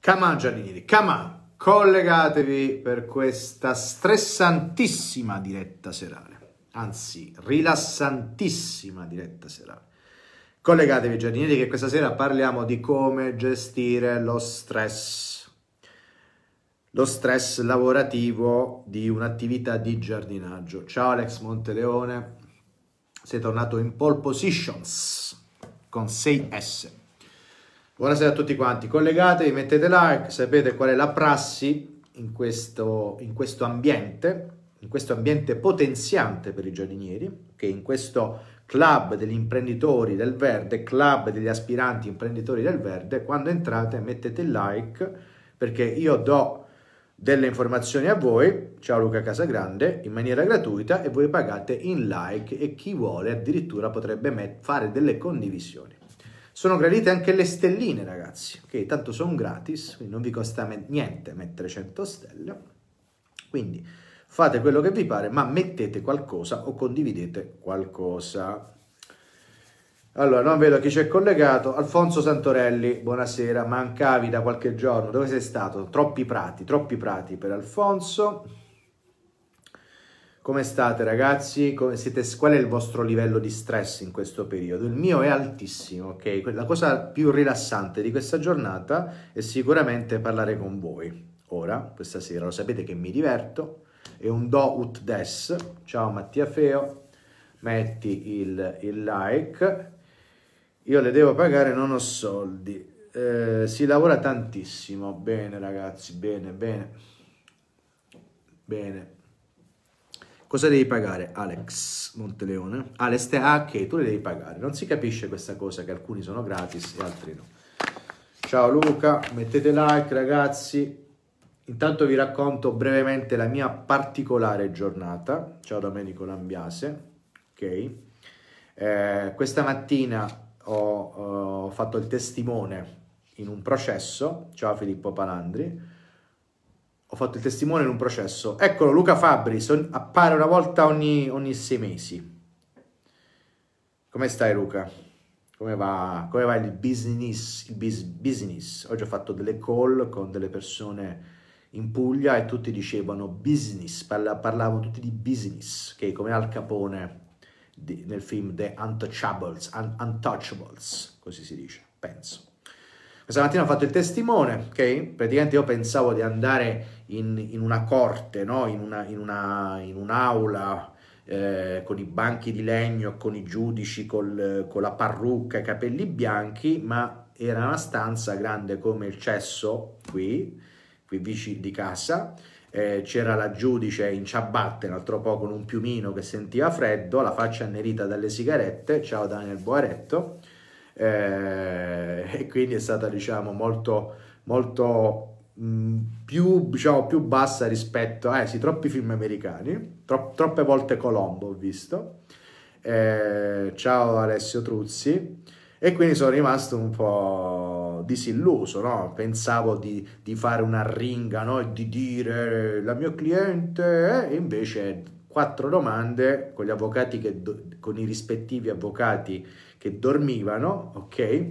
Kama Giannini, Kama, collegatevi per questa stressantissima diretta serale, anzi rilassantissima diretta serale. Collegatevi Giannini che questa sera parliamo di come gestire lo stress, lo stress lavorativo di un'attività di giardinaggio. Ciao Alex Monteleone, sei tornato in pole positions con 6S. Buonasera a tutti quanti, collegatevi, mettete like, sapete qual è la prassi in questo, in questo ambiente, in questo ambiente potenziante per i giardinieri, che in questo club degli imprenditori del verde, club degli aspiranti imprenditori del verde, quando entrate mettete like perché io do delle informazioni a voi, ciao Luca Casagrande, in maniera gratuita e voi pagate in like e chi vuole addirittura potrebbe fare delle condivisioni. Sono gradite anche le stelline, ragazzi, che tanto sono gratis, quindi non vi costa niente mettere 100 stelle. Quindi fate quello che vi pare, ma mettete qualcosa o condividete qualcosa. Allora, non vedo chi c'è collegato. Alfonso Santorelli, buonasera, mancavi da qualche giorno. Dove sei stato? Troppi prati, troppi prati per Alfonso. Come state ragazzi? Come siete, qual è il vostro livello di stress in questo periodo? Il mio è altissimo, ok? La cosa più rilassante di questa giornata è sicuramente parlare con voi. Ora, questa sera, lo sapete che mi diverto, è un do ut des. Ciao Mattia Feo, metti il, il like. Io le devo pagare, non ho soldi. Eh, si lavora tantissimo. Bene ragazzi, bene, bene. Bene. Cosa devi pagare? Alex Monteleone. Ah, le ah, ok, tu le devi pagare. Non si capisce questa cosa che alcuni sono gratis e altri no. Ciao Luca, mettete like ragazzi. Intanto vi racconto brevemente la mia particolare giornata. Ciao Domenico Lambiase. Ok. Eh, questa mattina ho, eh, ho fatto il testimone in un processo. Ciao Filippo Palandri ho fatto il testimone in un processo. Eccolo, Luca Fabris, appare una volta ogni, ogni sei mesi. Come stai Luca? Come va, come va il, business, il bis, business? Oggi ho fatto delle call con delle persone in Puglia e tutti dicevano business, parla, parlavano tutti di business, che okay? come Al Capone di, nel film The Untouchables, Un, Untouchables, così si dice, penso. Questa mattina ho fatto il testimone, ok? Praticamente io pensavo di andare in, in una corte, no? in, una, in, una, in un'aula eh, con i banchi di legno, con i giudici, col, con la parrucca, i capelli bianchi, ma era una stanza grande come il cesso qui, qui vicino di casa, eh, c'era la giudice in ciabatte, un altro po' con un piumino che sentiva freddo, la faccia annerita dalle sigarette, ciao Daniel Boaretto, eh, e quindi è stata diciamo molto, molto mm, più, diciamo, più bassa rispetto a eh, sì, troppi film americani, tro, troppe volte Colombo ho visto. Eh, ciao Alessio Truzzi e quindi sono rimasto un po' disilluso, no? pensavo di, di, fare una ringa no? e di dire eh, la mia cliente eh, e invece quattro domande con, avvocati che, con i rispettivi avvocati che dormivano, ok?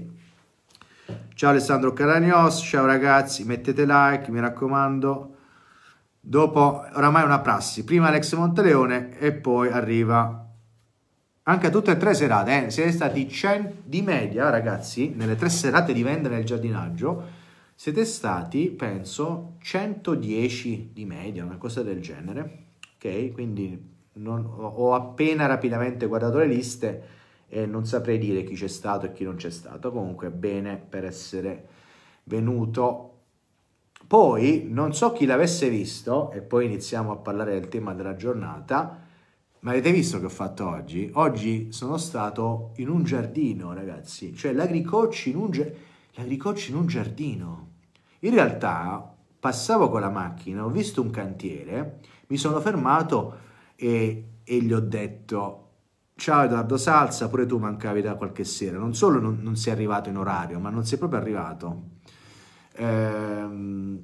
Ciao Alessandro Caranios, ciao ragazzi, mettete like, mi raccomando. Dopo, oramai è una prassi, prima Alex Monteleone e poi arriva anche a tutte e tre serate. Eh? Siete stati 100 di media, ragazzi, nelle tre serate di vendita nel giardinaggio, siete stati, penso, 110 di media, una cosa del genere. Ok, quindi non, ho appena rapidamente guardato le liste e non saprei dire chi c'è stato e chi non c'è stato. Comunque, bene per essere venuto. Poi, non so chi l'avesse visto, e poi iniziamo a parlare del tema della giornata, ma avete visto che ho fatto oggi? Oggi sono stato in un giardino, ragazzi, cioè l'agricocci in un, in un giardino. In realtà, passavo con la macchina, ho visto un cantiere, mi sono fermato e, e gli ho detto Ciao Edoardo Salsa, pure tu mancavi da qualche sera. Non solo non, non sei arrivato in orario, ma non sei proprio arrivato. Ehm,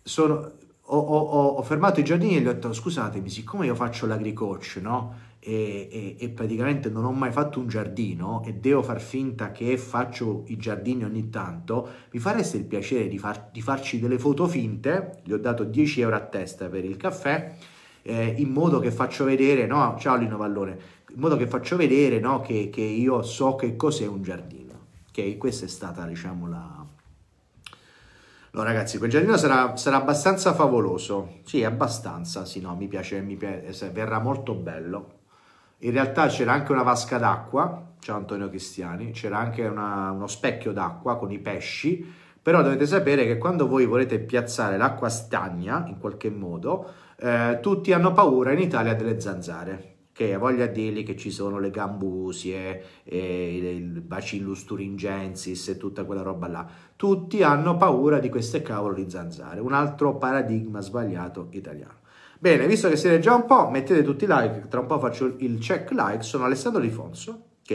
sono, ho, ho, ho, fermato i giardini e gli ho detto scusatemi, siccome io faccio l'agricoccio, no? E, e, e, praticamente non ho mai fatto un giardino e devo far finta che faccio i giardini ogni tanto, mi fareste il piacere di, far, di farci delle foto finte, gli ho dato 10 euro a testa per il caffè, eh, in modo che faccio vedere, no? Ciao Lino Vallone in modo che faccio vedere no, che, che, io so che cos'è un giardino. Ok, questa è stata diciamo la... Allora ragazzi, quel giardino sarà, sarà abbastanza favoloso, sì abbastanza, sì no, mi piace, mi piace eh, verrà molto bello. In realtà c'era anche una vasca d'acqua, c'è Antonio Cristiani, c'era anche una, uno specchio d'acqua con i pesci, però dovete sapere che quando voi volete piazzare l'acqua stagna, in qualche modo, eh, tutti hanno paura in Italia delle zanzare, che voglio dirgli che ci sono le gambusie, eh, il bacillus turingensis e tutta quella roba là. Tutti hanno paura di queste cavolo di zanzare, un altro paradigma sbagliato italiano. Bene, visto che siete già un po', mettete tutti i like, tra un po' faccio il check like, sono Alessandro Di Fonso, ok?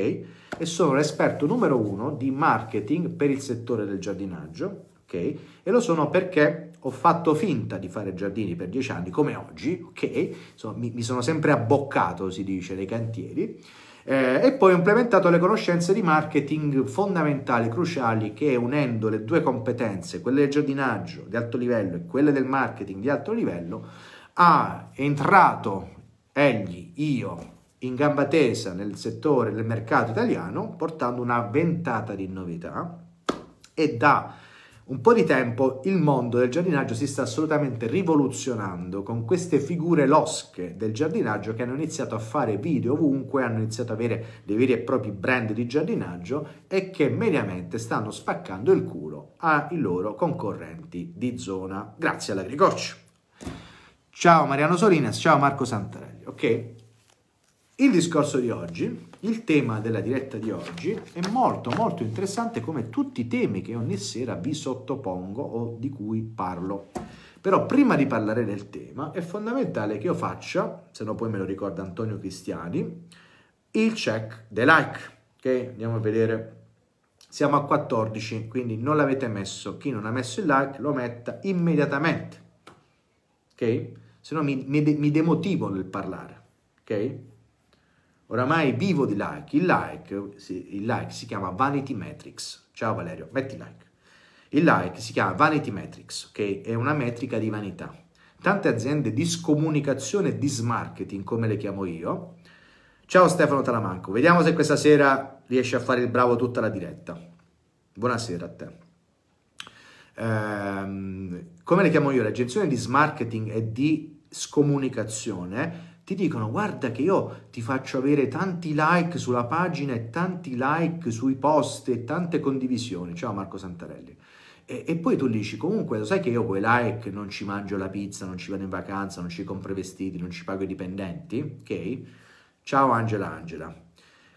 E sono l'esperto numero uno di marketing per il settore del giardinaggio, ok? E lo sono perché ho fatto finta di fare giardini per dieci anni, come oggi, ok? Insomma, mi, mi, sono sempre abboccato, si dice, nei cantieri. Eh, e poi ho implementato le conoscenze di marketing fondamentali, cruciali, che unendo le due competenze, quelle del giardinaggio di alto livello e quelle del marketing di alto livello, ha entrato egli, io, in gamba tesa nel settore, nel mercato italiano, portando una ventata di novità e da un po' di tempo il mondo del giardinaggio si sta assolutamente rivoluzionando con queste figure losche del giardinaggio che hanno iniziato a fare video ovunque, hanno iniziato ad avere dei veri e propri brand di giardinaggio e che mediamente stanno spaccando il culo ai loro concorrenti di zona grazie all'agricorcio. Ciao Mariano Solinas, ciao Marco Santarelli, ok? Il discorso di oggi il tema della diretta di oggi è molto molto interessante come tutti i temi che ogni sera vi sottopongo o di cui parlo. Però prima di parlare del tema è fondamentale che io faccia, se no poi me lo ricorda Antonio Cristiani, il check dei like. Ok, andiamo a vedere. Siamo a 14, quindi non l'avete messo. Chi non ha messo il like lo metta immediatamente. Ok? Se no mi, mi, mi demotivo nel parlare. Ok? oramai vivo di like. Il like, si, il like si chiama Vanity Metrics. Ciao Valerio, metti like. Il like si chiama Vanity Metrics, ok? È una metrica di vanità. Tante aziende di scomunicazione e dismarketing, come le chiamo io. Ciao Stefano Talamanco, vediamo se questa sera riesci a fare il bravo tutta la diretta. Buonasera a te. Ehm, come le chiamo io? Le agenzie di smarketing e di scomunicazione ti dicono guarda che io ti faccio avere tanti like sulla pagina e tanti like sui post e tante condivisioni. Ciao Marco Santarelli. E, e, poi tu dici comunque lo sai che io quei like non ci mangio la pizza, non ci vado in vacanza, non ci compro i vestiti, non ci pago i dipendenti, ok? Ciao Angela Angela.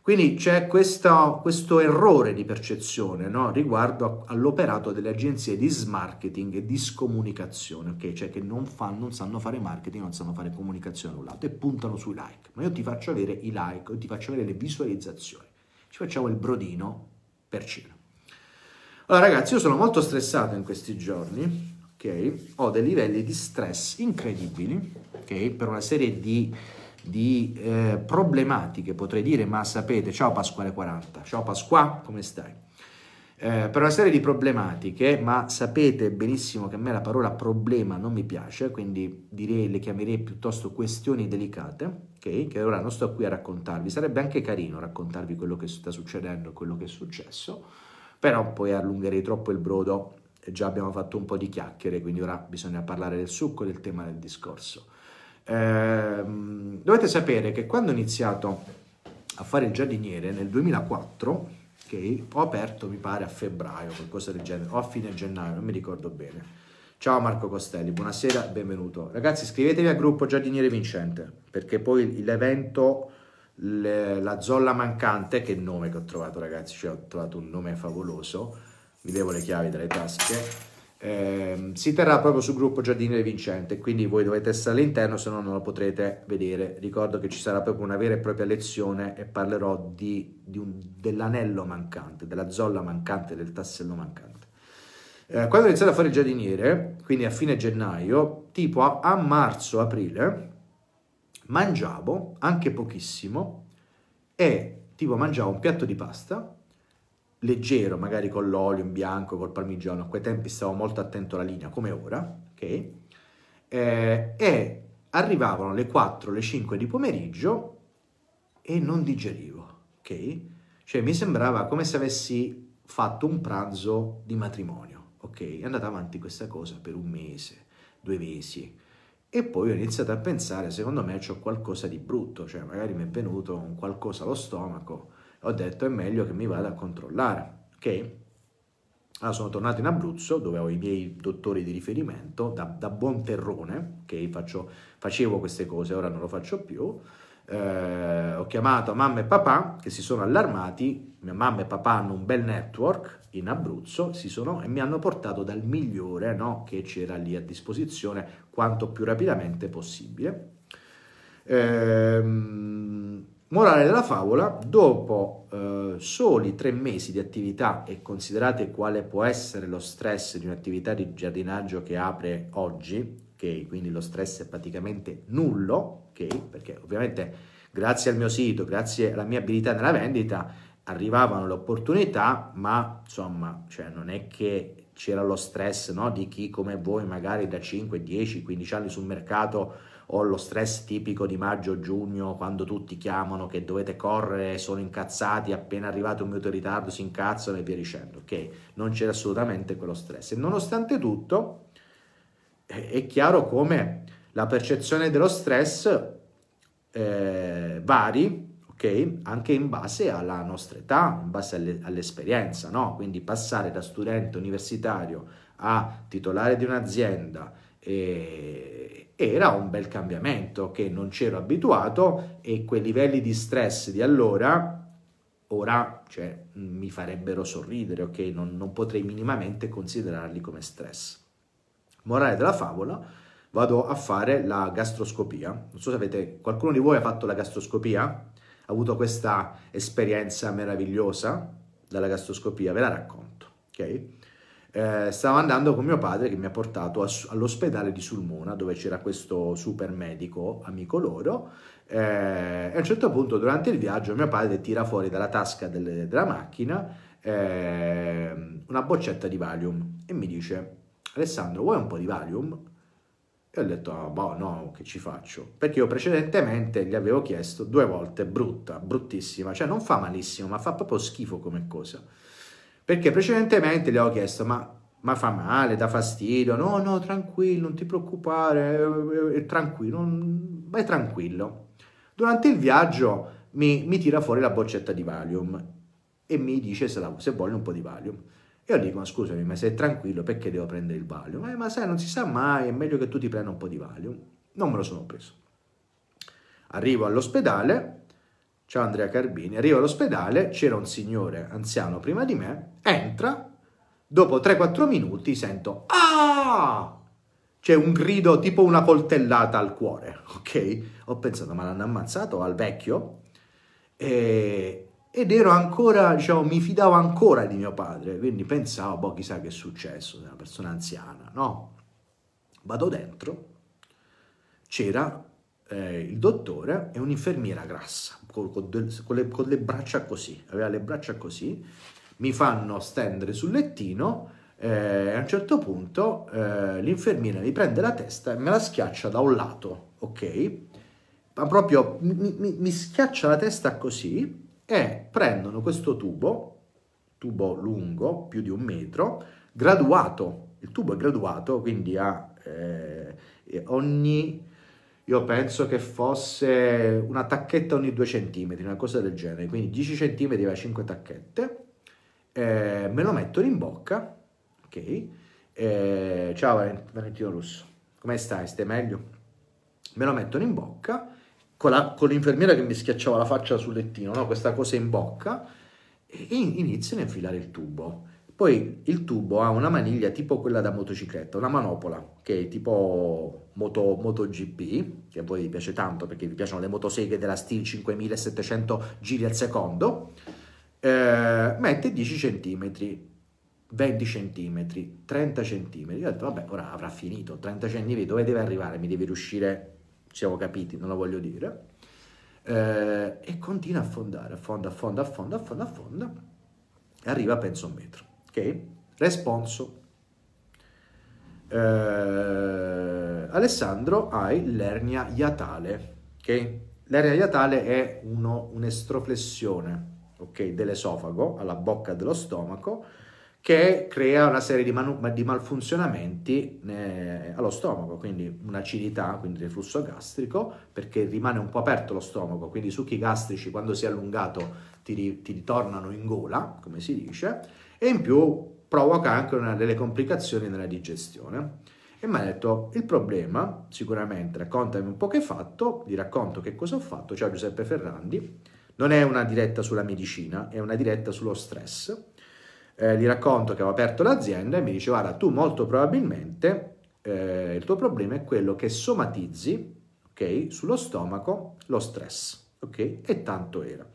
Quindi c'è questo, questo errore di percezione no? riguardo all'operato delle agenzie di smarketing e di scomunicazione, okay? cioè che non, fanno, non sanno fare marketing, non sanno fare comunicazione da un lato e puntano sui like. Ma io ti faccio avere i like, io ti faccio avere le visualizzazioni. Ci facciamo il brodino per cena. Allora ragazzi, io sono molto stressato in questi giorni, ok? Ho dei livelli di stress incredibili, ok? Per una serie di di eh, problematiche, potrei dire, ma sapete, ciao Pasquale 40, ciao Pasqua, come stai? Eh, per una serie di problematiche, ma sapete benissimo che a me la parola problema non mi piace, quindi direi, le chiamerei piuttosto questioni delicate, okay? che ora non sto qui a raccontarvi, sarebbe anche carino raccontarvi quello che sta succedendo quello che è successo, però poi allungherei troppo il brodo, già abbiamo fatto un po' di chiacchiere, quindi ora bisogna parlare del succo del tema del discorso. Ehm, dovete sapere che quando ho iniziato a fare il giardiniere nel 2004, che ho aperto mi pare a febbraio, qualcosa del genere, o a fine gennaio, non mi ricordo bene. Ciao Marco Costelli, buonasera, benvenuto. Ragazzi iscrivetevi al gruppo Giardiniere Vincente, perché poi l'evento... Le, la zolla mancante, che nome che ho trovato ragazzi, cioè ho trovato un nome favoloso, mi devo le chiavi dalle tasche, eh, si terrà proprio sul gruppo Giardini del Vincente, quindi voi dovete essere all'interno, se no non lo potrete vedere. Ricordo che ci sarà proprio una vera e propria lezione e parlerò di, di un, dell'anello mancante, della zolla mancante, del tassello mancante. Eh, quando ho iniziato a fare il giardiniere, quindi a fine gennaio, tipo a, a marzo-aprile, mangiavo anche pochissimo e tipo mangiavo un piatto di pasta leggero, magari con l'olio in bianco, col parmigiano, a quei tempi stavo molto attento alla linea, come ora, ok? Eh, e arrivavano le 4, le 5 di pomeriggio e non digerivo, ok? Cioè mi sembrava come se avessi fatto un pranzo di matrimonio, ok? È andata avanti questa cosa per un mese, due mesi, e poi ho iniziato a pensare, secondo me c'è qualcosa di brutto, cioè magari mi è venuto un qualcosa allo stomaco, ho detto è meglio che mi vada a controllare, ok? Allora sono tornato in Abruzzo dove ho i miei dottori di riferimento, da, da buon terrone, ok? Faccio, facevo queste cose, ora non lo faccio più. Eh, ho chiamato mamma e papà che si sono allarmati, mia mamma e papà hanno un bel network in Abruzzo sono, e mi hanno portato dal migliore no, che c'era lì a disposizione quanto più rapidamente possibile. Ehm, Morale della favola, dopo eh, soli tre mesi di attività e considerate quale può essere lo stress di un'attività di giardinaggio che apre oggi, okay, quindi lo stress è praticamente nullo, okay, perché ovviamente grazie al mio sito, grazie alla mia abilità nella vendita, arrivavano le opportunità, ma insomma, cioè non è che c'era lo stress no, di chi come voi magari da 5, 10, 15 anni sul mercato o lo stress tipico di maggio-giugno quando tutti chiamano che dovete correre, sono incazzati, appena arrivato un minuto in ritardo si incazzano e via dicendo, ok? Non c'era assolutamente quello stress. E nonostante tutto è chiaro come la percezione dello stress eh, vari Okay? Anche in base alla nostra età, in base alle, all'esperienza, no? Quindi passare da studente universitario a titolare di un'azienda e era un bel cambiamento che non c'ero abituato e quei livelli di stress di allora ora cioè, mi farebbero sorridere, ok? Non, non, potrei minimamente considerarli come stress. Morale della favola, vado a fare la gastroscopia. Non so se avete, qualcuno di voi ha fatto la gastroscopia? Ha avuto questa esperienza meravigliosa della gastroscopia? Ve la racconto, ok? eh, stavo andando con mio padre che mi ha portato all'ospedale di Sulmona dove c'era questo super medico amico loro eh, e a un certo punto durante il viaggio mio padre tira fuori dalla tasca del, della macchina eh, una boccetta di Valium e mi dice Alessandro vuoi un po' di Valium? E ho detto oh, boh, no che ci faccio perché io precedentemente gli avevo chiesto due volte brutta, bruttissima cioè non fa malissimo ma fa proprio schifo come cosa perché precedentemente le ho chiesto, ma, ma fa male, dà fastidio? No, no, tranquillo, non ti preoccupare, è tranquillo, vai tranquillo. Durante il viaggio mi, mi, tira fuori la boccetta di Valium e mi dice se, la, se voglio un po' di Valium. Io dico, ma scusami, ma sei tranquillo, perché devo prendere il Valium? Eh, ma sai, non si sa mai, è meglio che tu ti prenda un po' di Valium. Non me lo sono preso. Arrivo all'ospedale, ciao Andrea Carbini, arrivo all'ospedale, c'era un signore anziano prima di me, entra, dopo 3-4 minuti sento ah! C'è un grido tipo una coltellata al cuore, ok? Ho pensato, ma l'hanno ammazzato al vecchio? E, ed ero ancora, diciamo, mi fidavo ancora di mio padre, quindi pensavo, boh, chissà che è successo, una persona anziana, no? Vado dentro, c'era eh, il dottore e un'infermiera grassa, con, con, con, le, con le braccia così, aveva le braccia così, mi fanno stendere sul lettino eh, a un certo punto eh, l'infermiera mi prende la testa e me la schiaccia da un lato, ok? Ma proprio mi, mi, mi, schiaccia la testa così e prendono questo tubo, tubo lungo, più di un metro, graduato. Il tubo è graduato, quindi ha eh, ogni io penso che fosse una tacchetta ogni 2 cm, una cosa del genere, quindi 10 cm aveva 5 tacchette, eh, me lo mettono in bocca, ok? Eh, ciao Valentino Russo, come stai? Stai meglio? Me lo mettono in bocca, con, la, con l'infermiera che mi schiacciava la faccia sul lettino, no? questa cosa in bocca, e iniziano a infilare il tubo poi il tubo ha una maniglia tipo quella da motocicletta, una manopola, che è tipo moto, MotoGP, che a voi vi piace tanto perché vi piacciono le motoseghe della Steel 5700 giri al secondo, eh, mette 10 cm, 20 cm, 30 cm. Io ho detto, vabbè, ora avrà finito, 30 cm, dove deve arrivare? Mi devi riuscire, ci siamo capiti, non lo voglio dire. Eh, e continua a affondare, affonda, affonda, affonda, affonda, affonda, e arriva penso un metro ok? Responso. Eh, Alessandro hai l'ernia iatale, ok? L'ernia iatale è uno, un'estroflessione, ok? Dell'esofago alla bocca dello stomaco che crea una serie di, manu- di malfunzionamenti eh, allo stomaco, quindi un'acidità, quindi reflusso gastrico, perché rimane un po' aperto lo stomaco, quindi i succhi gastrici quando si è allungato ti, ri- ti ritornano in gola, come si dice, e in più provoca anche una, delle complicazioni nella digestione. E mi ha detto, il problema, sicuramente, raccontami un po' che hai fatto, vi racconto che cosa ho fatto, ciao Giuseppe Ferrandi, non è una diretta sulla medicina, è una diretta sullo stress. Eh, gli racconto che ho aperto l'azienda e mi dice, guarda, tu molto probabilmente eh, il tuo problema è quello che somatizzi, ok, sullo stomaco lo stress, ok? E tanto era.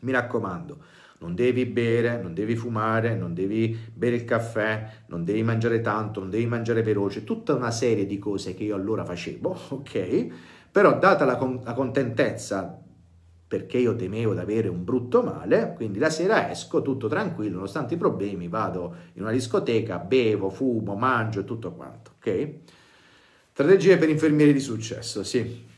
Mi raccomando, non devi bere, non devi fumare, non devi bere il caffè, non devi mangiare tanto, non devi mangiare veloce, tutta una serie di cose che io allora facevo, ok? Però data la, con- la contentezza perché io temevo di avere un brutto male, quindi la sera esco tutto tranquillo, nonostante i problemi, vado in una discoteca, bevo, fumo, mangio e tutto quanto, ok? Strategie per infermieri di successo, sì.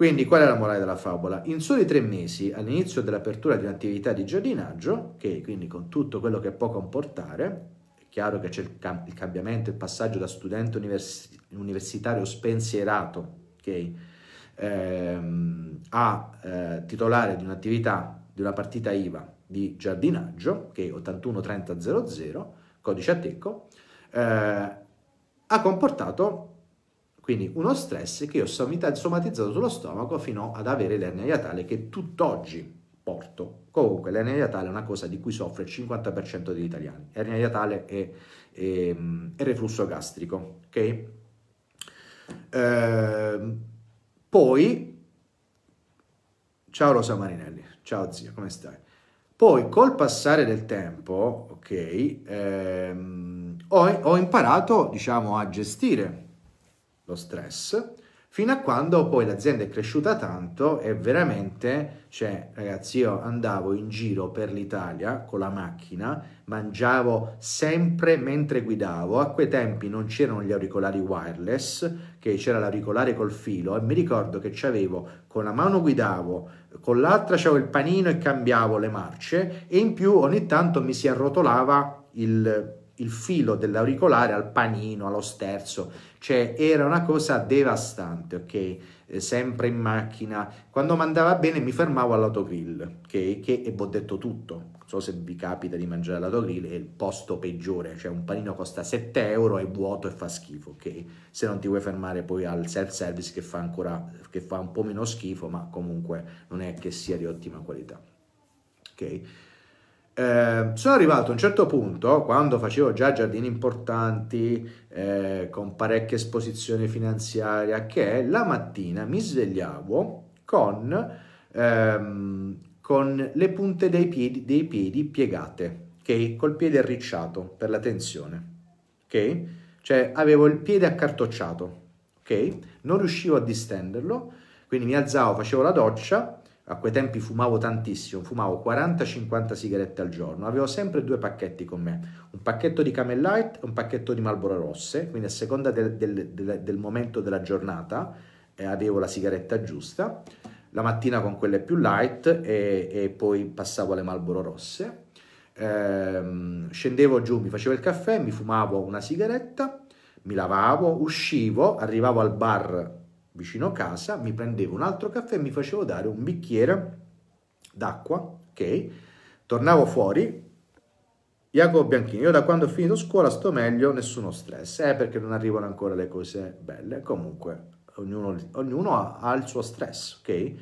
Quindi qual è la morale della favola? In soli tre mesi, all'inizio dell'apertura di un'attività di giardinaggio, che quindi con tutto quello che può comportare, è chiaro che c'è il, cam il, cambiamento, il passaggio da studente universi universitario spensierato okay, ehm, a eh, titolare di un'attività, di una partita IVA di giardinaggio, che okay, 813000, codice a tecco, eh, ha comportato quindi uno stress che ho somatizzato sullo stomaco fino ad avere l'ernia iatale che tutt'oggi porto. Comunque l'ernia iatale è una cosa di cui soffre il 50% degli italiani. Ernia iatale è, è, ehm, è reflusso gastrico, ok? Eh, poi, ciao Rosa Marinelli, ciao zia, come stai? Poi col passare del tempo, ok, ehm, ho, ho imparato diciamo a gestire lo stress, fino a quando poi l'azienda è cresciuta tanto e veramente, cioè ragazzi io andavo in giro per l'Italia con la macchina, mangiavo sempre mentre guidavo, a quei tempi non c'erano gli auricolari wireless, che c'era l'auricolare col filo e mi ricordo che c'avevo, con la mano guidavo, con l'altra c'avevo il panino e cambiavo le marce e in più ogni tanto mi si arrotolava il il filo dell'auricolare al panino, allo sterzo, cioè era una cosa devastante, ok? Eh, sempre in macchina, quando mandava bene mi fermavo all'autogrill, ok? Che e ho detto tutto, non so se vi capita di mangiare all'autogrill, è il posto peggiore, cioè un panino costa 7 euro, è vuoto e fa schifo, ok? Se non ti vuoi fermare poi al self-service che fa ancora, che fa un po' meno schifo, ma comunque non è che sia di ottima qualità, ok? eh, sono arrivato a un certo punto, quando facevo già giardini importanti, eh, con parecchia esposizione finanziaria, che la mattina mi svegliavo con, ehm, con le punte dei piedi, dei piedi piegate, okay? col piede arricciato per la tensione. ok Cioè avevo il piede accartocciato, okay? non riuscivo a distenderlo, quindi mi alzavo, facevo la doccia a quei tempi fumavo tantissimo, fumavo 40-50 sigarette al giorno, avevo sempre due pacchetti con me, un pacchetto di Camel Light e un pacchetto di Marlboro Rosse, quindi a seconda del, del, del, del momento della giornata eh, avevo la sigaretta giusta, la mattina con quelle più light e, e poi passavo alle Marlboro Rosse, eh, scendevo giù, mi facevo il caffè, mi fumavo una sigaretta, mi lavavo, uscivo, arrivavo al bar vicino casa, mi prendevo un altro caffè e mi facevo dare un bicchiere d'acqua, ok? Tornavo fuori, Jacopo Bianchini, io da quando ho finito scuola sto meglio, nessuno stress, eh, perché non arrivano ancora le cose belle, comunque ognuno, ognuno ha, ha, il suo stress, ok? E,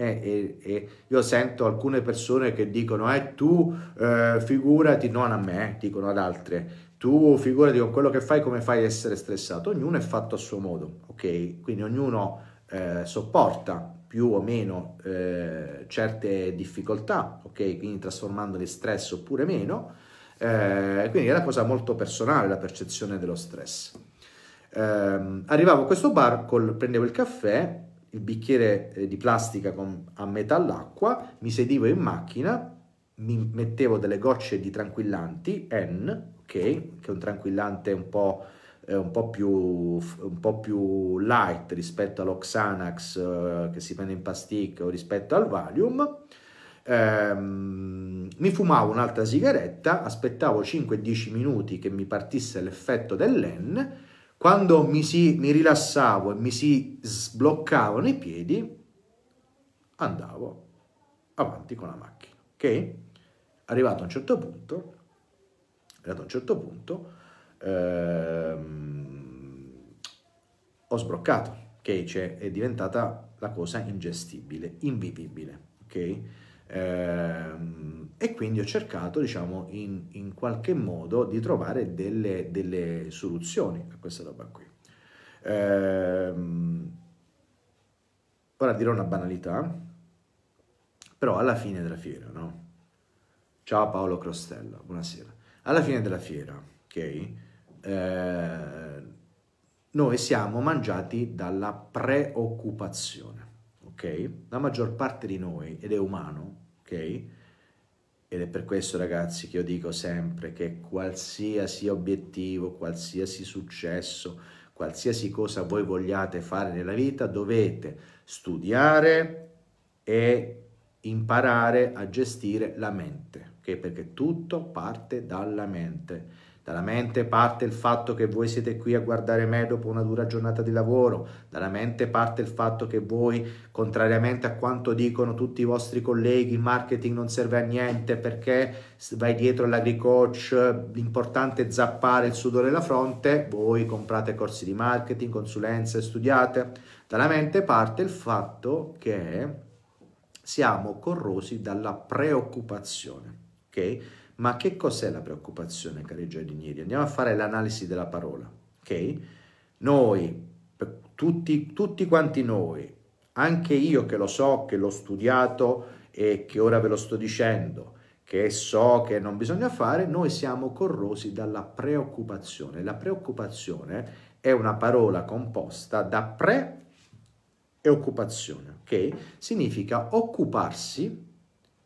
eh, e, e, io sento alcune persone che dicono, eh tu eh, figurati, non a me, dicono ad altre, tu figurati con quello che fai come fai a essere stressato, ognuno è fatto a suo modo, ok? Quindi ognuno eh, sopporta più o meno eh, certe difficoltà, ok? Quindi trasformandole in stress oppure meno, eh, quindi è una cosa molto personale la percezione dello stress. Ehm, arrivavo a questo bar, col, prendevo il caffè, il bicchiere eh, di plastica con, a metà l'acqua, mi sedivo in macchina mi mettevo delle gocce di tranquillanti, N, okay, che è un tranquillante un po', eh, un po più, un po più light rispetto all'Oxanax eh, che si prende in pasticche o rispetto al Valium, ehm, mi fumavo un'altra sigaretta, aspettavo 5-10 minuti che mi partisse l'effetto dell'N, quando mi, si, mi rilassavo e mi si sbloccavano i piedi, andavo avanti con la macchina, ok? arrivato a un certo punto, arrivato a un certo punto, ehm, ho sbroccato. Cage cioè, è diventata la cosa ingestibile, invivibile, ok? Ehm, e quindi ho cercato, diciamo, in, in qualche modo di trovare delle, delle, soluzioni a questa roba qui. Ehm, ora dirò una banalità, però alla fine della fiera, no? Ciao Paolo Crostella, buonasera. Alla fine della fiera, ok? Eh, noi siamo mangiati dalla preoccupazione, ok? La maggior parte di noi, ed è umano, ok? Ed è per questo ragazzi che io dico sempre che qualsiasi obiettivo, qualsiasi successo, qualsiasi cosa voi vogliate fare nella vita, dovete studiare e imparare a gestire la mente, okay? perché tutto parte dalla mente. Dalla mente parte il fatto che voi siete qui a guardare me dopo una dura giornata di lavoro, dalla mente parte il fatto che voi, contrariamente a quanto dicono tutti i vostri colleghi, il marketing non serve a niente perché vai dietro l'agricoach, l'importante è zappare il sudore alla fronte, voi comprate corsi di marketing, consulenze, studiate. Dalla mente parte il fatto che siamo corrosi dalla preoccupazione. Ok? Ma che cos'è la preoccupazione, cari giardinieri? Andiamo a fare l'analisi della parola. Ok? Noi, tutti, tutti quanti noi, anche io che lo so, che l'ho studiato e che ora ve lo sto dicendo, che so che non bisogna fare, noi siamo corrosi dalla preoccupazione. La preoccupazione è una parola composta da pre e occupazione ok? Significa occuparsi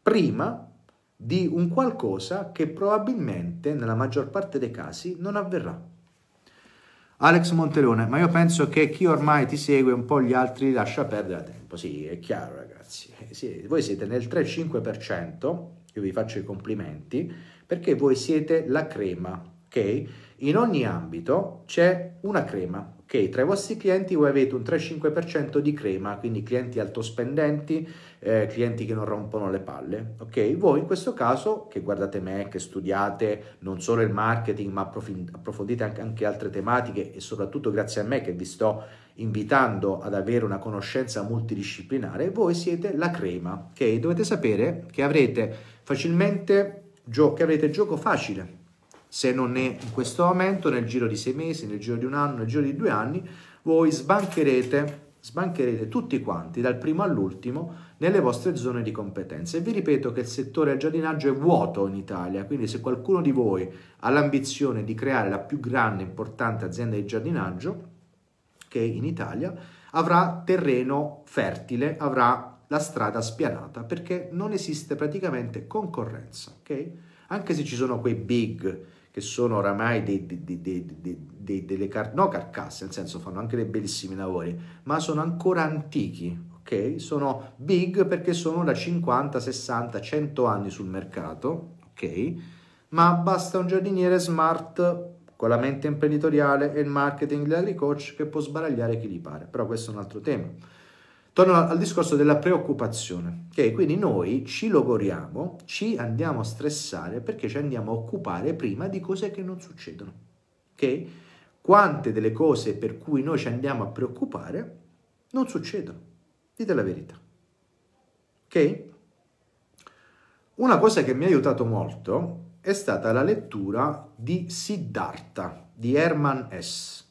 prima di un qualcosa che probabilmente nella maggior parte dei casi non avverrà. Alex Monteleone, ma io penso che chi ormai ti segue un po' gli altri lascia perdere tempo. Sì, è chiaro ragazzi. Eh, sì, voi siete nel 3-5%, io vi faccio i complimenti, perché voi siete la crema, ok? In ogni ambito c'è una crema, che tra i vostri clienti voi avete un 3-5% di crema, quindi clienti altospendenti, eh, clienti che non rompono le palle, ok? Voi in questo caso, che guardate me, che studiate non solo il marketing, ma approfondite anche, anche altre tematiche e soprattutto grazie a me che vi sto invitando ad avere una conoscenza multidisciplinare, voi siete la crema, ok? Dovete sapere che avrete facilmente gio- che avrete gioco facile se non è in questo momento, nel giro di sei mesi, nel giro di un anno, nel giro di due anni, voi sbancherete, sbancherete tutti quanti, dal primo all'ultimo, nelle vostre zone di competenza. E vi ripeto che il settore del giardinaggio è vuoto in Italia, quindi se qualcuno di voi ha l'ambizione di creare la più grande e importante azienda di giardinaggio, che è in Italia, avrà terreno fertile, avrà la strada spianata, perché non esiste praticamente concorrenza, ok? Anche se ci sono quei big che sono oramai dei, dei, dei, delle car- no carcasse, nel senso fanno anche dei bellissimi lavori, ma sono ancora antichi, ok? Sono big perché sono da 50, 60, 100 anni sul mercato, ok? Ma basta un giardiniere smart con la mente imprenditoriale e il marketing dell'agricoach che può sbaragliare chi gli pare, però questo è un altro tema. Torno al discorso della preoccupazione, ok? quindi noi ci logoriamo, ci andiamo a stressare perché ci andiamo a occupare prima di cose che non succedono. ok? Quante delle cose per cui noi ci andiamo a preoccupare non succedono, dite la verità. Ok? Una cosa che mi ha aiutato molto è stata la lettura di Siddhartha di Herman S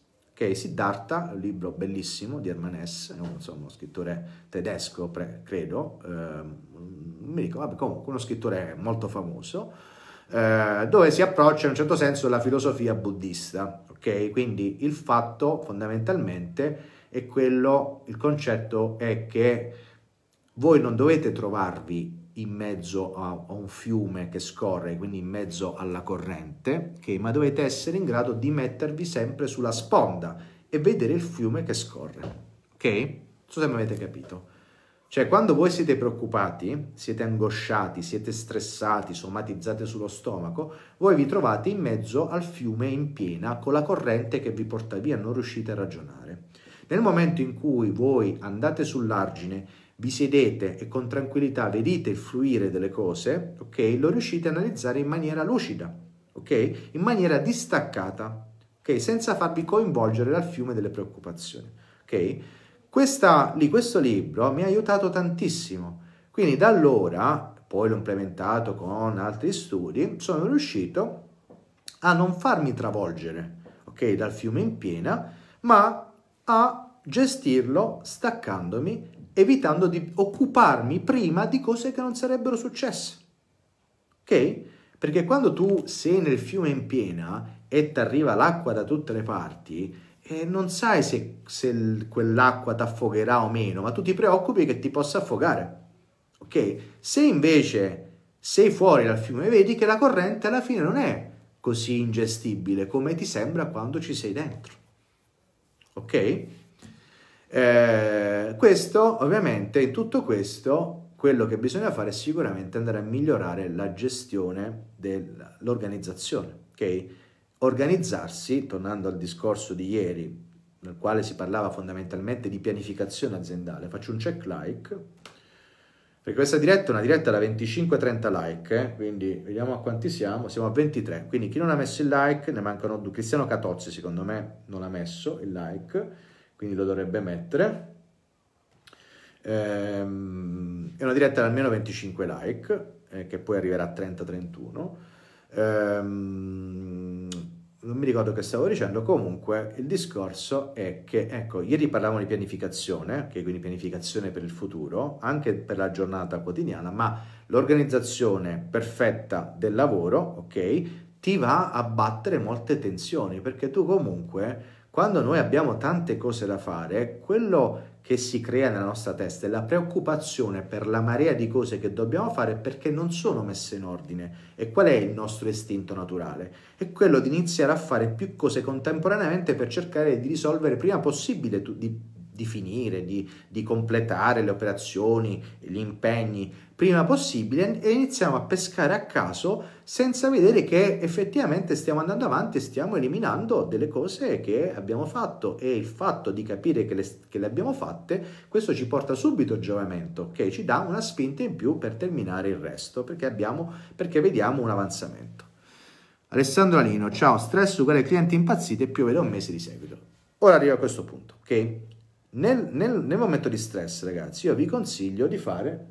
che Siddhartha, un libro bellissimo di Herman Hermann uno scrittore tedesco, pre, credo, eh, mi dico, vabbè, comunque uno scrittore molto famoso, eh, dove si approccia in un certo senso alla filosofia buddista, ok? Quindi il fatto fondamentalmente è quello, il concetto è che voi non dovete trovarvi in mezzo a, un fiume che scorre, quindi in mezzo alla corrente, okay? ma dovete essere in grado di mettervi sempre sulla sponda e vedere il fiume che scorre. Ok? Non so se mi avete capito. Cioè, quando voi siete preoccupati, siete angosciati, siete stressati, somatizzate sullo stomaco, voi vi trovate in mezzo al fiume in piena con la corrente che vi porta via, non riuscite a ragionare. Nel momento in cui voi andate sull'argine vi sedete e con tranquillità vedete il fluire delle cose, ok? Lo riuscite a analizzare in maniera lucida, ok? In maniera distaccata, ok? Senza farvi coinvolgere dal fiume delle preoccupazioni, ok? Questa, lì, questo libro mi ha aiutato tantissimo, quindi da allora, poi l'ho implementato con altri studi, sono riuscito a non farmi travolgere, ok? Dal fiume in piena, ma a gestirlo staccandomi evitando di occuparmi prima di cose che non sarebbero successe. Ok? Perché quando tu sei nel fiume in piena e ti arriva l'acqua da tutte le parti, eh, non sai se, se quell'acqua ti affogherà o meno, ma tu ti preoccupi che ti possa affogare. Ok? Se invece sei fuori dal fiume vedi che la corrente alla fine non è così ingestibile come ti sembra quando ci sei dentro. Ok? Eh, questo, ovviamente, in tutto questo, quello che bisogna fare è sicuramente andare a migliorare la gestione dell'organizzazione, ok? Organizzarsi, tornando al discorso di ieri, nel quale si parlava fondamentalmente di pianificazione aziendale, faccio un check like, perché questa diretta è una diretta da 25-30 like, eh? quindi vediamo a quanti siamo, siamo a 23, quindi chi non ha messo il like, ne mancano due, Cristiano Catozzi secondo me non ha messo il like, quindi lo dovrebbe mettere. Ehm, è una diretta da almeno 25 like, eh, che poi arriverà a 30-31. Ehm, non mi ricordo che stavo dicendo, comunque il discorso è che, ecco, ieri parlavamo di pianificazione, che quindi pianificazione per il futuro, anche per la giornata quotidiana, ma l'organizzazione perfetta del lavoro, ok, ti va a battere molte tensioni, perché tu comunque quando noi abbiamo tante cose da fare, quello che si crea nella nostra testa è la preoccupazione per la marea di cose che dobbiamo fare perché non sono messe in ordine. E qual è il nostro istinto naturale? È quello di iniziare a fare più cose contemporaneamente per cercare di risolvere prima possibile, di, di finire, di, di completare le operazioni, gli impegni, prima possibile e iniziamo a pescare a caso senza vedere che effettivamente stiamo andando avanti e stiamo eliminando delle cose che abbiamo fatto e il fatto di capire che le, che le abbiamo fatte, questo ci porta subito giovamento, che okay? ci dà una spinta in più per terminare il resto perché, abbiamo, perché vediamo un avanzamento. Alessandro Alino, ciao, stress uguale clienti impazziti e piove da un mese di seguito. Ora arrivo a questo punto, ok? Nel, nel, nel momento di stress, ragazzi, io vi consiglio di fare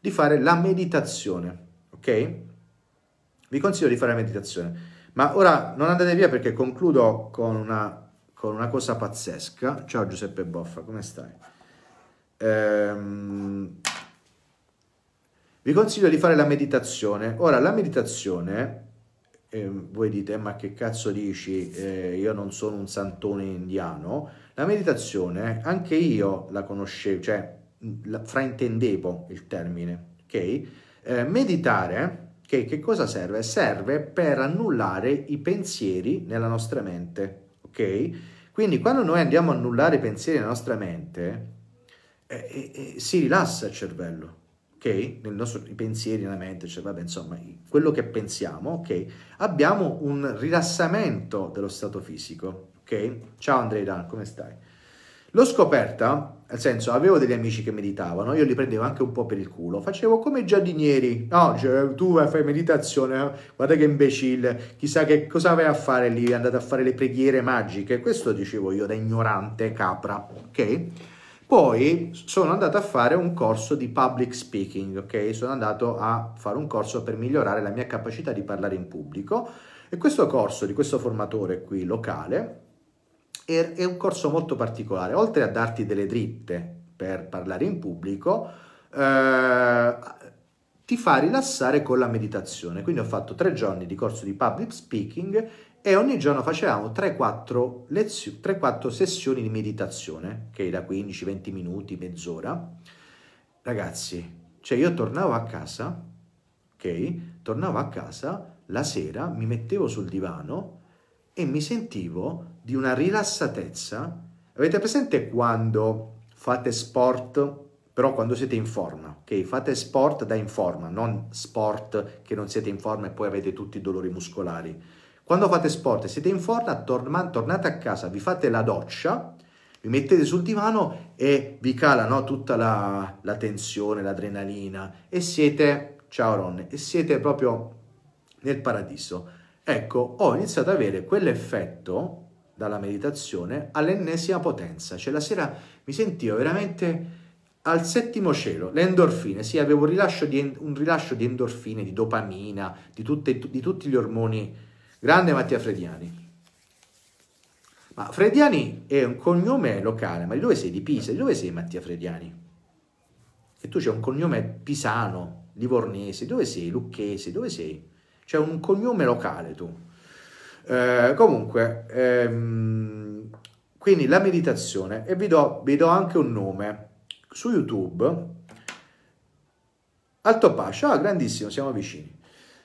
di fare la meditazione, ok? Vi consiglio di fare la meditazione. Ma ora non andate via perché concludo con una, con una cosa pazzesca. Ciao Giuseppe Boffa, come stai? Ehm, vi consiglio di fare la meditazione. Ora, la meditazione, eh, voi dite, ma che cazzo dici? Eh, io non sono un santone indiano. La meditazione, anche io la conoscevo, cioè la, fraintendevo il termine, ok? Eh, meditare, okay, che cosa serve? Serve per annullare i pensieri nella nostra mente, ok? Quindi quando noi andiamo a annullare i pensieri nella nostra mente, eh, eh, eh si rilassa il cervello, ok? Nel nostro, I pensieri nella mente, cioè vabbè, insomma, quello che pensiamo, ok? Abbiamo un rilassamento dello stato fisico, ok? Ciao Andrea, come stai? L'ho scoperta, nel senso, avevo degli amici che meditavano, io li prendevo anche un po' per il culo, facevo come i giardinieri, no, cioè, tu vai a fare meditazione, eh? guarda che imbecille, chissà che cosa vai a fare lì, andate a fare le preghiere magiche, questo dicevo io da ignorante capra, ok? Poi sono andato a fare un corso di public speaking, ok? Sono andato a fare un corso per migliorare la mia capacità di parlare in pubblico e questo corso di questo formatore qui locale è un corso molto particolare, oltre a darti delle dritte per parlare in pubblico, eh, ti fa rilassare con la meditazione. Quindi ho fatto tre giorni di corso di public speaking e ogni giorno facevamo 3-4, lezio- sessioni di meditazione, che da 15-20 minuti, mezz'ora. Ragazzi, cioè io tornavo a casa, ok? Tornavo a casa, la sera mi mettevo sul divano e mi sentivo di una rilassatezza. Avete presente quando fate sport, però quando siete in forma, ok? Fate sport da in forma, non sport che non siete in forma e poi avete tutti i dolori muscolari. Quando fate sport e siete in forma, torna, tornate a casa, vi fate la doccia, vi mettete sul divano e vi cala no, tutta la, la, tensione, l'adrenalina e siete, ciao Ron, e siete proprio nel paradiso. Ecco, ho iniziato ad avere quell'effetto dalla meditazione all'ennesima potenza. Cioè la sera mi sentivo veramente al settimo cielo, le endorfine, sì, avevo un rilascio di, un rilascio di endorfine, di dopamina, di, tutte, di, tutti gli ormoni. Grande Mattia Frediani. Ma Frediani è un cognome locale, ma di dove sei? Di Pisa? Di dove sei Mattia Frediani? E tu c'è un cognome pisano, livornese, dove sei? Lucchese, dove sei? C'è un cognome locale tu. Eh, comunque, ehm, quindi la meditazione, e vi do, vi do, anche un nome, su YouTube, Alto Pascia, ah, grandissimo, siamo vicini.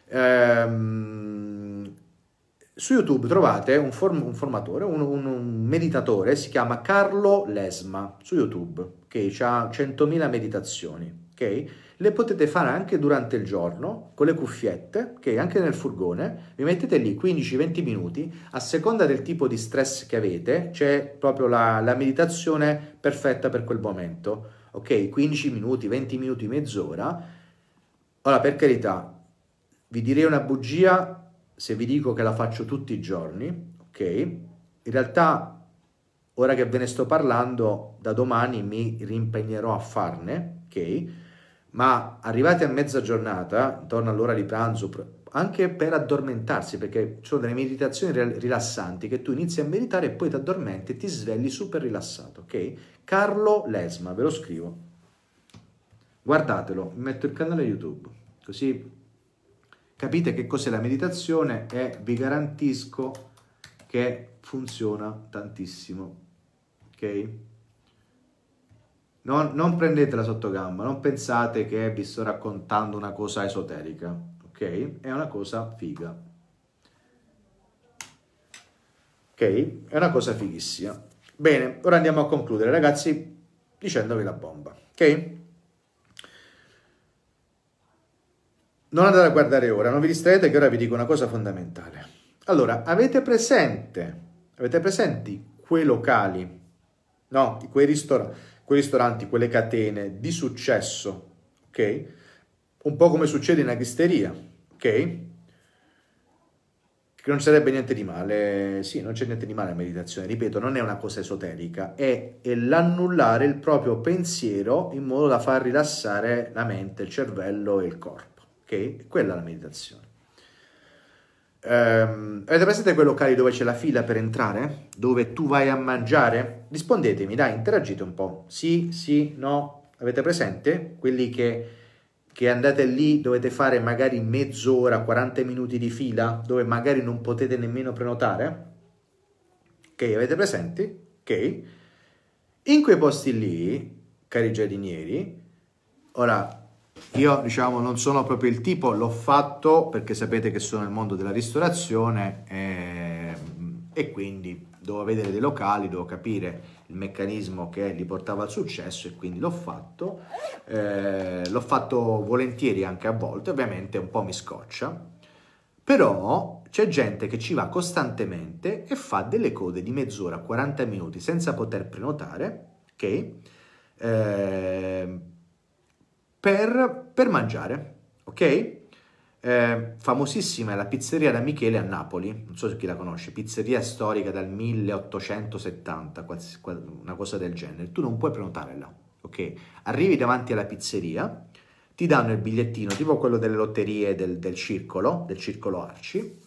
Ehm, su YouTube trovate un, form un formatore, un, un, meditatore, si chiama Carlo Lesma, su YouTube, che ha 100.000 meditazioni, ok? le potete fare anche durante il giorno con le cuffiette che anche nel furgone vi mettete lì 15-20 minuti a seconda del tipo di stress che avete c'è proprio la, la meditazione perfetta per quel momento ok 15 minuti 20 minuti mezz'ora ora per carità vi direi una bugia se vi dico che la faccio tutti i giorni ok in realtà ora che ve ne sto parlando da domani mi rimpegnerò a farne ok ma arrivati a mezza giornata, intorno all'ora di pranzo, anche per addormentarsi, perché ci sono delle meditazioni rilassanti che tu inizi a meditare e poi ti addormenti e ti svegli super rilassato, ok? Carlo Lesma, ve lo scrivo. Guardatelo, metto il canale YouTube, così capite che cos'è la meditazione e vi garantisco che funziona tantissimo, ok? Non, non prendetela sotto gamba, non pensate che vi sto raccontando una cosa esoterica, ok? È una cosa figa. Ok? È una cosa fighissima. Bene, ora andiamo a concludere, ragazzi, dicendovi la bomba, ok? Non andate a guardare ora, non vi distraete che ora vi dico una cosa fondamentale. Allora, avete presente, avete presenti quei locali, no, quei ristoranti, quei ristoranti, quelle catene di successo, ok? Un po' come succede in aghisteria, ok? Che non sarebbe niente di male, sì, non c'è niente di male la meditazione, ripeto, non è una cosa esoterica, è, è l'annullare il proprio pensiero in modo da far rilassare la mente, il cervello e il corpo, ok? Quella è la meditazione. Um, avete presente quei locali dove c'è la fila per entrare? Dove tu vai a mangiare? Rispondetemi, dai, interagite un po'. Sì, sì, no. Avete presente? Quelli che, che andate lì, dovete fare magari mezz'ora, 40 minuti di fila, dove magari non potete nemmeno prenotare? Ok, avete presente? Ok. In quei posti lì, cari giardinieri, ora io diciamo non sono proprio il tipo, l'ho fatto perché sapete che sono nel mondo della ristorazione e, ehm, e quindi dovevo vedere dei locali, dovevo capire il meccanismo che li portava al successo e quindi l'ho fatto. Eh, l'ho fatto volentieri anche a volte, ovviamente un po' mi scoccia, però c'è gente che ci va costantemente e fa delle code di mezz'ora, 40 minuti senza poter prenotare, ok? Eh, per, per mangiare, ok? Eh, famosissima è la pizzeria da Michele a Napoli, non so se chi la conosce, pizzeria storica dal 1870, una cosa del genere. Tu non puoi prenotare là, ok? Arrivi davanti alla pizzeria, ti danno il bigliettino, tipo quello delle lotterie del, del circolo, del circolo Arci,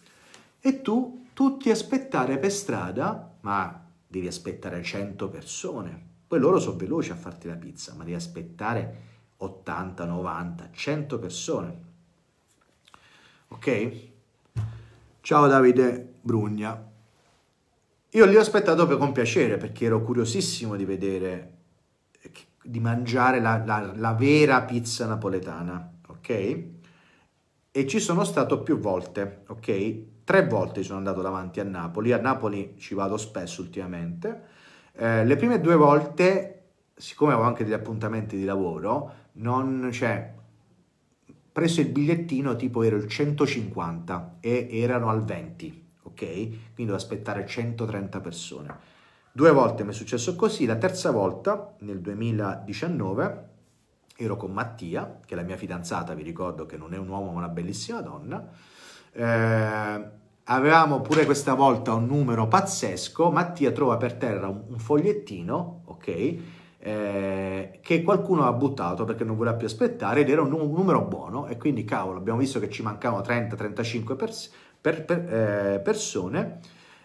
e tu tutti aspettare per strada, ma devi aspettare 100 persone. Poi loro sono veloci a farti la pizza, ma devi aspettare 80, 90, 100 persone. Ok? Ciao Davide Brugna. Io li ho aspettato proprio con piacere perché ero curiosissimo di vedere, di mangiare la, la, la vera pizza napoletana. Ok? E ci sono stato più volte. Ok? Tre volte sono andato davanti a Napoli. A Napoli ci vado spesso ultimamente. Eh, le prime due volte, siccome avevo anche degli appuntamenti di lavoro, non, cioè, preso il bigliettino tipo ero il 150 e erano al 20, ok? Quindi devo aspettare 130 persone. Due volte mi è successo così, la terza volta nel 2019 ero con Mattia, che è la mia fidanzata, vi ricordo che non è un uomo ma una bellissima donna, eh, avevamo pure questa volta un numero pazzesco, Mattia trova per terra un, un fogliettino, ok? eh, che qualcuno ha buttato perché non voleva più aspettare ed era un, un numero buono e quindi cavolo abbiamo visto che ci mancavano 30-35 pers- per, per, eh, persone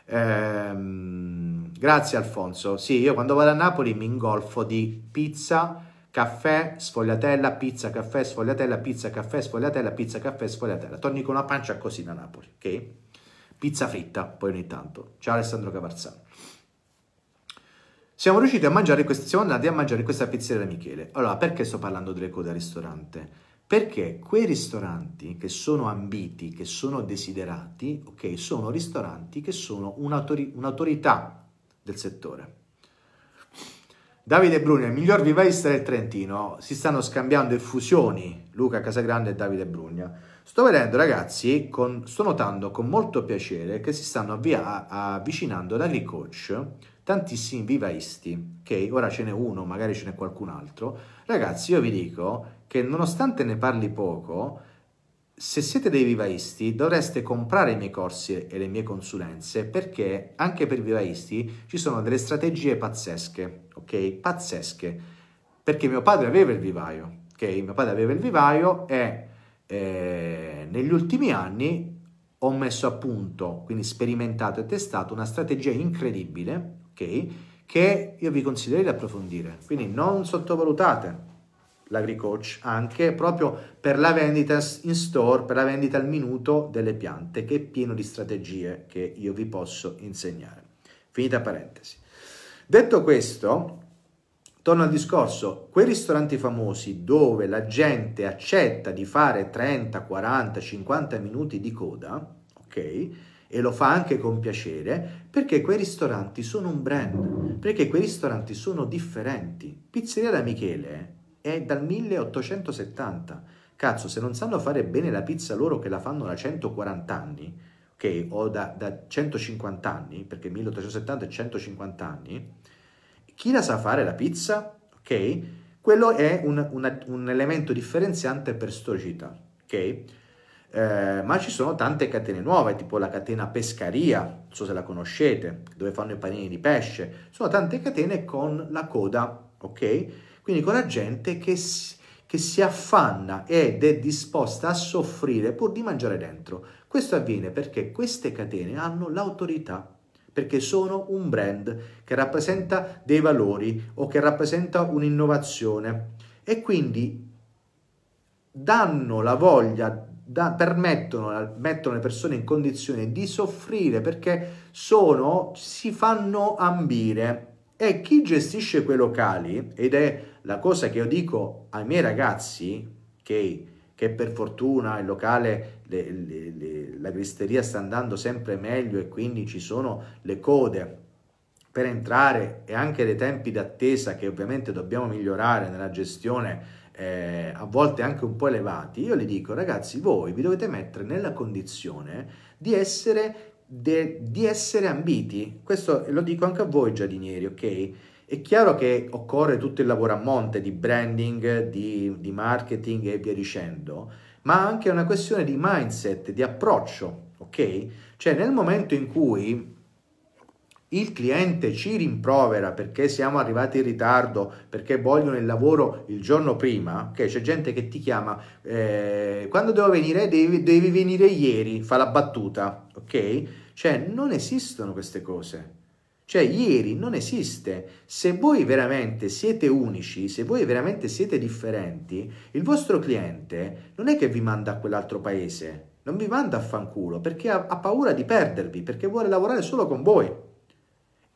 eh, grazie Alfonso sì io quando vado a Napoli mi ingolfo di pizza caffè sfogliatella pizza caffè sfogliatella pizza caffè sfogliatella pizza caffè sfogliatella torni con la pancia così da Napoli ok pizza fritta poi ogni tanto ciao Alessandro Cavarzano siamo riusciti a mangiare, questa, siamo andati a mangiare questa pizzeria da Michele. Allora, perché sto parlando delle code al ristorante? Perché quei ristoranti che sono ambiti, che sono desiderati, ok, sono ristoranti che sono un'autori- un'autorità del settore. Davide Brugno, il miglior vivaista del Trentino, si stanno scambiando effusioni Luca Casagrande e Davide Brugna. Sto vedendo ragazzi, con, sto notando con molto piacere che si stanno avvia, avvicinando ad Coach tantissimi vivaisti, ok? Ora ce n'è uno, magari ce n'è qualcun altro. Ragazzi, io vi dico che nonostante ne parli poco, se siete dei vivaisti dovreste comprare i miei corsi e le mie consulenze perché anche per i vivaisti ci sono delle strategie pazzesche, ok? Pazzesche. Perché mio padre aveva il vivaio, ok? Mio padre aveva il vivaio e eh, negli ultimi anni ho messo a punto, quindi sperimentato e testato una strategia incredibile, ok? Che io vi consiglierei di approfondire. Quindi non sottovalutate l'agricoach anche proprio per la vendita in store, per la vendita al minuto delle piante, che è pieno di strategie che io vi posso insegnare. Finita parentesi. Detto questo, Torno al discorso, quei ristoranti famosi dove la gente accetta di fare 30, 40, 50 minuti di coda, ok? E lo fa anche con piacere, perché quei ristoranti sono un brand, perché quei ristoranti sono differenti. Pizzeria da Michele eh, è dal 1870. Cazzo, se non sanno fare bene la pizza loro che la fanno da 140 anni, ok? O da, da 150 anni, perché 1870 è 150 anni, chi la sa fare la pizza, ok? Quello è un, un, un elemento differenziante per storicità, ok? Eh, ma ci sono tante catene nuove, tipo la catena Pescaria, non so se la conoscete, dove fanno i panini di pesce. Sono tante catene con la coda, ok? Quindi con la gente che si, che si affanna ed è disposta a soffrire pur di mangiare dentro. Questo avviene perché queste catene hanno l'autorità perché sono un brand che rappresenta dei valori o che rappresenta un'innovazione e quindi danno la voglia, da, permettono, mettono le persone in condizione di soffrire perché sono, si fanno ambire. E chi gestisce quei locali, ed è la cosa che io dico ai miei ragazzi, che okay, che per fortuna il locale, le, le, le, la gristeria sta andando sempre meglio e quindi ci sono le code per entrare e anche dei tempi d'attesa che ovviamente dobbiamo migliorare nella gestione eh, a volte anche un po' elevati, io le dico ragazzi voi vi dovete mettere nella condizione di essere, de, di essere ambiti, questo lo dico anche a voi giardinieri, ok? È chiaro che occorre tutto il lavoro a monte di branding, di, di marketing e via dicendo, ma anche una questione di mindset, di approccio, ok? Cioè nel momento in cui il cliente ci rimprovera perché siamo arrivati in ritardo, perché vogliono il lavoro il giorno prima, ok? C'è gente che ti chiama, eh, quando devo venire? Devi, devi venire ieri, fa la battuta, ok? Cioè non esistono queste cose. Cioè ieri non esiste. Se voi veramente siete unici, se voi veramente siete differenti, il vostro cliente non è che vi manda a quell'altro paese, non vi manda a fanculo perché ha, ha paura di perdervi, perché vuole lavorare solo con voi.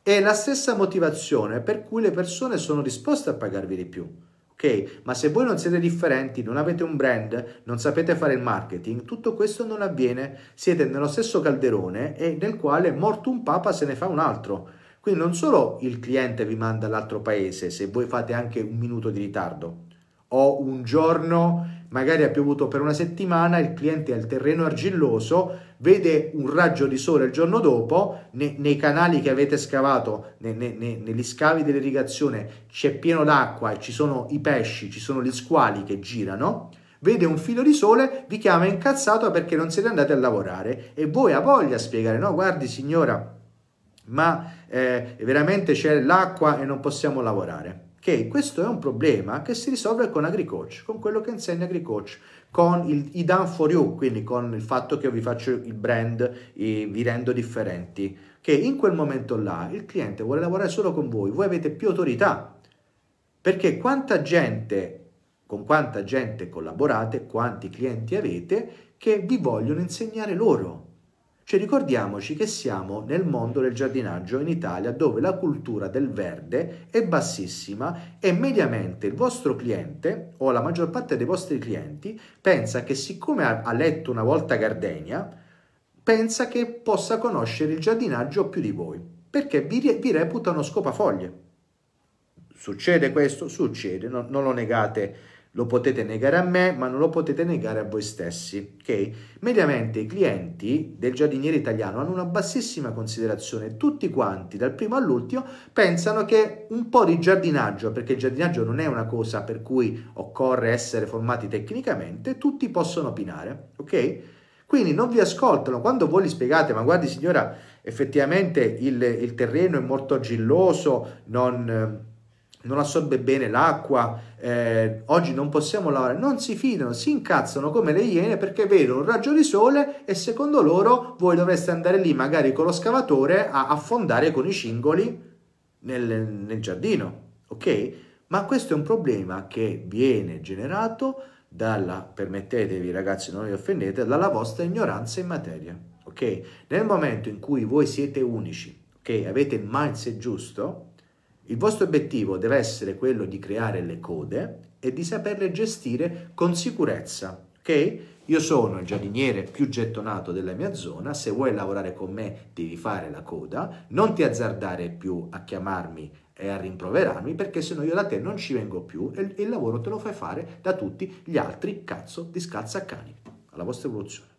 È la stessa motivazione per cui le persone sono disposte a pagarvi di più. Ok? Ma se voi non siete differenti, non avete un brand, non sapete fare il marketing, tutto questo non avviene. Siete nello stesso calderone e nel quale morto un papa se ne fa un altro. Quindi non solo il cliente vi manda all'altro paese se voi fate anche un minuto di ritardo o un giorno, magari ha piovuto per una settimana, il cliente ha il terreno argilloso, vede un raggio di sole il giorno dopo, ne, nei canali che avete scavato, ne, ne, negli scavi dell'irrigazione c'è pieno d'acqua e ci sono i pesci, ci sono gli squali che girano, vede un filo di sole, vi chiama incazzato perché non siete andati a lavorare e voi ha voglia a spiegare, no guardi signora, ma eh, veramente c'è l'acqua e non possiamo lavorare. Che questo è un problema che si risolve con AgriCoach, con quello che insegna AgriCoach, con il, i done for you, quindi con il fatto che io vi faccio il brand, vi rendo differenti, che in quel momento là il cliente vuole lavorare solo con voi, voi avete più autorità, perché quanta gente con quanta gente collaborate, quanti clienti avete che vi vogliono insegnare loro. Cioè ricordiamoci che siamo nel mondo del giardinaggio in Italia dove la cultura del verde è bassissima e mediamente il vostro cliente o la maggior parte dei vostri clienti pensa che siccome ha letto una volta Gardenia, pensa che possa conoscere il giardinaggio più di voi, perché vi, re vi reputa scopafoglie. Succede questo? Succede, no non lo negate lo potete negare a me, ma non lo potete negare a voi stessi, ok? Mediamente i clienti del giardiniere italiano hanno una bassissima considerazione, tutti quanti, dal primo all'ultimo, pensano che un po' di giardinaggio, perché il giardinaggio non è una cosa per cui occorre essere formati tecnicamente, tutti possono opinare, ok? Quindi non vi ascoltano quando voi gli spiegate, ma guardi signora, effettivamente il, il terreno è molto agilloso, non non assorbe bene l'acqua, eh, oggi non possiamo lavorare, non si fidano, si incazzano come le iene perché vedono un raggio di sole e secondo loro voi dovreste andare lì magari con lo scavatore a affondare con i cingoli nel, nel giardino, ok? Ma questo è un problema che viene generato dalla, permettetevi ragazzi, non vi offendete, dalla vostra ignoranza in materia, ok? Nel momento in cui voi siete unici, ok? Avete il mindset giusto, il vostro obiettivo deve essere quello di creare le code e di saperle gestire con sicurezza, ok? Io sono il giardiniere più gettonato della mia zona, se vuoi lavorare con me devi fare la coda, non ti azzardare più a chiamarmi e a rimproverarmi perché se no io da te non ci vengo più e il lavoro te lo fai fare da tutti gli altri cazzo di scazzacani. Alla vostra evoluzione.